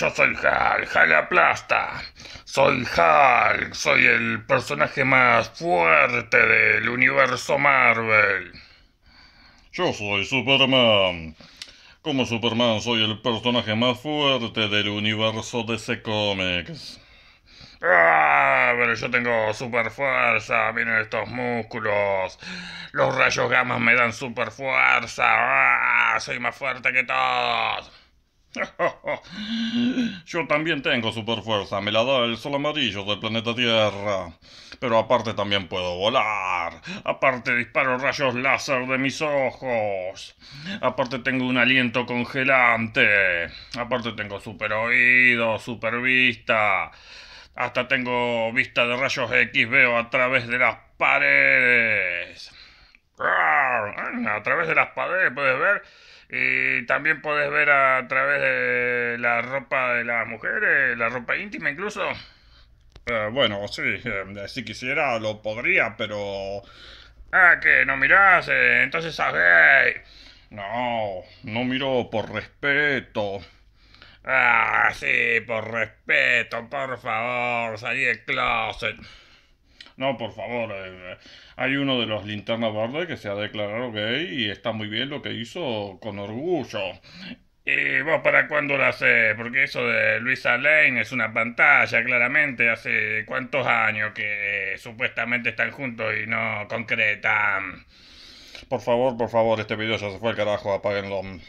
yo soy Hulk Hal aplasta. Soy Hulk, soy el personaje más fuerte del universo Marvel. Yo soy Superman. Como Superman soy el personaje más fuerte del universo DC Comics. Ah, pero yo tengo super fuerza, miren estos músculos. Los rayos gamma me dan super fuerza. Ah, soy más fuerte que todos. Yo también tengo super fuerza, me la da el sol amarillo del planeta Tierra. Pero aparte también puedo volar. Aparte disparo rayos láser de mis ojos. Aparte tengo un aliento congelante. Aparte tengo super oído, super vista. Hasta tengo vista de rayos X, veo a través de las paredes a través de las paredes puedes ver y también puedes ver a través de la ropa de las mujeres, la ropa íntima incluso. Eh, bueno, sí, eh, si quisiera lo podría, pero... Ah, que no mirás, eh, entonces sabéis. No, no miro por respeto. Ah, sí, por respeto, por favor, salí del closet no, por favor, eh, eh, hay uno de los linternas verdes que se ha declarado gay y está muy bien lo que hizo con orgullo. ¿Y vos para cuándo lo haces? Porque eso de Luisa Lane es una pantalla, claramente. Hace cuántos años que eh, supuestamente están juntos y no concretan. Por favor, por favor, este video ya se fue al carajo, apáguenlo.